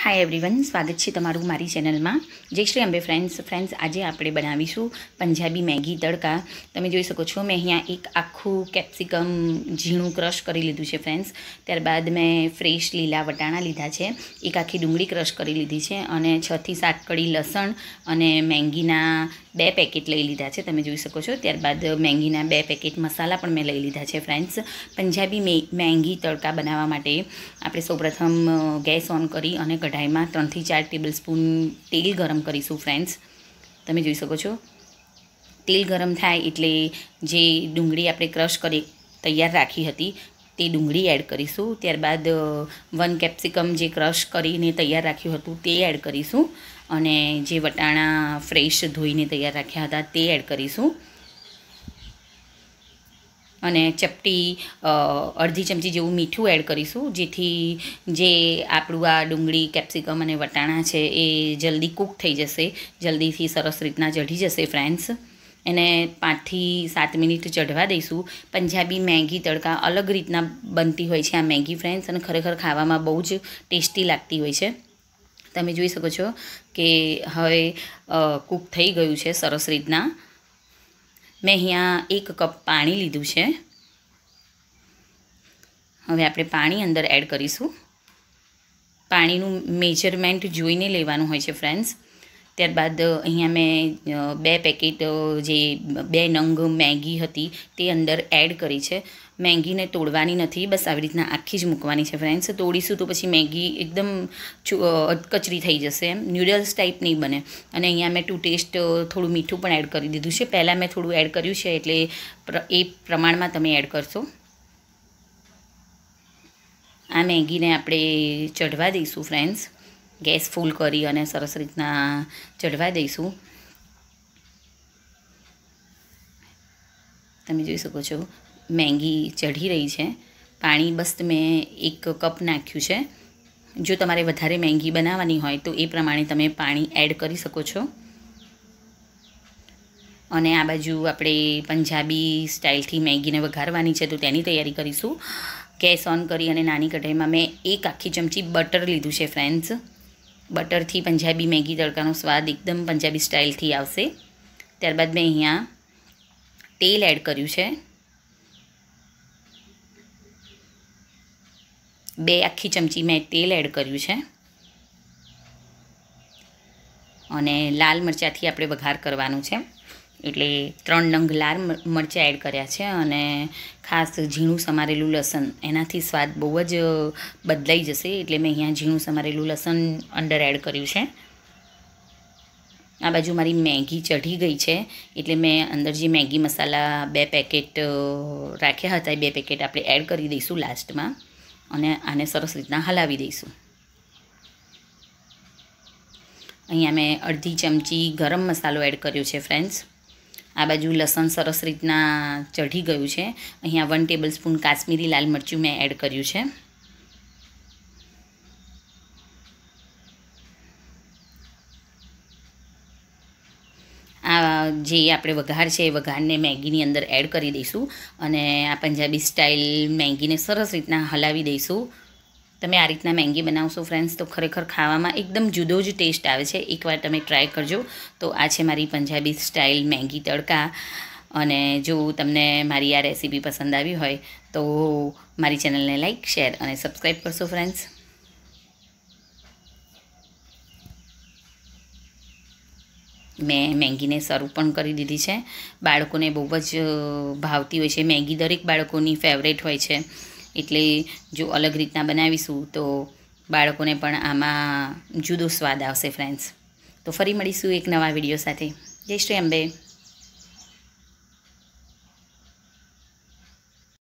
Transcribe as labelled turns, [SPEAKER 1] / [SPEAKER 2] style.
[SPEAKER 1] hi everyone સ્વાગત છે તમારું મારી ચેનલમાં જય શ્રી અંબે ફ્રેન્ડ્સ ફ્રેન્ડ્સ આજે આપણે બનાવીશું પંજાબી મેગી તડકા તમે જોઈ શકો છો મેં અહીંયા એક આખું કેપ્સિકમ ઝીણું ક્રશ કરી લીધું છે ફ્રેન્ડ્સ ત્યારબાદ મેં ફ્રેશ લીલા વટાણા લીધા છે એક આખી ડુંગળી ક્રશ કરી લીધી છે અને છથી સાત કડી લસણ અને મેંગીના બે પેકેટ લઈ લીધા છે તમે જોઈ શકો છો ત્યારબાદ મેંગીના બે પેકેટ મસાલા પણ મેં લઈ લીધા છે ફ્રેન્ડ્સ પંજાબી મેંગી તડકા બનાવવા માટે આપણે સૌપ્રથમ ગેસ ઓન કરી અને કઢાઈમાં ત્રણથી ચાર ટેબલ સ્પૂન તેલ ગરમ કરીશું ફ્રેન્ડ્સ તમે જોઈ શકો છો તેલ ગરમ થાય એટલે જે ડુંગળી આપણે ક્રશ કરી તૈયાર રાખી હતી તે ડુંગળી એડ કરીશું ત્યારબાદ વન કેપ્સિકમ જે ક્રશ કરીને તૈયાર રાખ્યું હતું તે એડ કરીશું અને જે વટાણા ફ્રેશ ધોઈને તૈયાર રાખ્યા હતા તે એડ કરીશું અને ચપટી અડધી ચમચી જેવું મીઠું એડ કરીશું જેથી જે આપણું આ ડુંગળી કેપ્સિકમ અને વટાણા છે એ જલ્દી કૂક થઈ જશે જલ્દીથી સરસ રીતના ચઢી જશે ફ્રેન્ડ્સ એને પાંચથી સાત મિનિટ ચઢવા દઈશું પંજાબી મેગી તડકા અલગ રીતના બનતી હોય છે આ મેગી ફ્રેન્ડ્સ અને ખરેખર ખાવામાં બહુ જ ટેસ્ટી લાગતી હોય છે તમે જોઈ શકો છો કે હવે કૂક થઈ ગયું છે સરસ રીતના મેં અહીંયા એક કપ પાણી લીધું છે હવે આપણે પાણી અંદર એડ કરીશું પાણીનું મેજરમેન્ટ જોઈને લેવાનું હોય છે ફ્રેન્ડ્સ ત્યારબાદ અહીંયા મેં બે પેકેટ જે બે નંગ મેગી હતી તે અંદર એડ કરી છે મેગીને તોડવાની નથી બસ આવી રીતના આખી જ મૂકવાની છે ફ્રેન્ડ્સ તોડીશું તો પછી મેગી એકદમ કચરી થઈ જશે એમ ન્યુડલ્સ ટાઈપ નહીં બને અને અહીંયા મેં ટુ ટેસ્ટ થોડું મીઠું પણ એડ કરી દીધું છે પહેલાં મેં થોડું એડ કર્યું છે એટલે એ પ્રમાણમાં તમે એડ કરશો આ મેગીને આપણે ચઢવા દઈશું ફ્રેન્ડ્સ ગેસ ફૂલ કરી અને સરસ રીતના ચડવા દઈશું તમે જોઈ શકો છો મેંગી ચઢી રહી છે પાણી બસ મેં એક કપ નાખ્યું છે જો તમારે વધારે મેંગી બનાવવાની હોય તો એ પ્રમાણે તમે પાણી એડ કરી શકો છો અને આ બાજુ આપણે પંજાબી સ્ટાઇલથી મેગીને વઘારવાની છે તો તેની તૈયારી કરીશું ગેસ ઓન કરી અને નાની કઢાઈમાં મેં એક આખી ચમચી બટર લીધું છે ફ્રેન્ડ્સ બટરથી પંજાબી મેગી તડકાનો સ્વાદ એકદમ પંજાબી સ્ટાઇલથી આવશે ત્યારબાદ મેં અહીંયા તેલ એડ કર્યું છે બે આખી ચમચી મેં તેલ એડ કર્યું છે અને લાલ મરચાંથી આપણે વઘાર કરવાનું છે એટલે ત્રણ નંગ લાલ મરચાં એડ કર્યા છે અને ખાસ ઝીણું સમારેલું લસણ એનાથી સ્વાદ બહુ જ બદલાઈ જશે એટલે મેં અહીંયા ઝીણું સમારેલું લસણ અંડર એડ કર્યું છે આ બાજુ મારી મેગી ચઢી ગઈ છે એટલે મેં અંદર જે મેગી મસાલા બે પેકેટ રાખ્યા હતા એ બે પેકેટ આપણે એડ કરી દઈશું લાસ્ટમાં અને આને સરસ રીતના હલાવી દઈશું અહીંયા મેં અડધી ચમચી ગરમ મસાલો એડ કર્યો છે ફ્રેન્ડ્સ આ બાજુ લસણ સરસ રીતના ચઢી ગયું છે અહીંયા વન ટેબલ સ્પૂન કાશ્મીરી લાલ મરચું મેં એડ કર્યું છે આ જે આપણે વઘાર છે એ વઘારને મેગીની અંદર એડ કરી દઈશું અને આ પંજાબી સ્ટાઇલ મેગીને સરસ રીતના હલાવી દઈશું તમે આ રીતના મેંગી બનાવશો ફ્રેન્ડ્સ તો ખરેખર ખાવામાં એકદમ જુદો જ ટેસ્ટ આવે છે એકવાર તમે ટ્રાય કરજો તો આ છે મારી પંજાબી સ્ટાઇલ મેંગી તડકા અને જો તમને મારી આ રેસીપી પસંદ આવી હોય તો મારી ચેનલને લાઇક શેર અને સબસ્ક્રાઈબ કરશો ફ્રેન્ડ્સ મેં મેંગીને સર્વ પણ કરી દીધી છે બાળકોને બહુ જ ભાવતી હોય છે મેગી દરેક બાળકોની ફેવરેટ હોય છે એટલે જો અલગ રીતના બનાવીશું તો બાળકોને પણ આમાં જુદો સ્વાદ આવશે ફ્રેન્ડ્સ તો ફરી મળીશું એક નવા વિડીયો સાથે જય શ્રી અંબે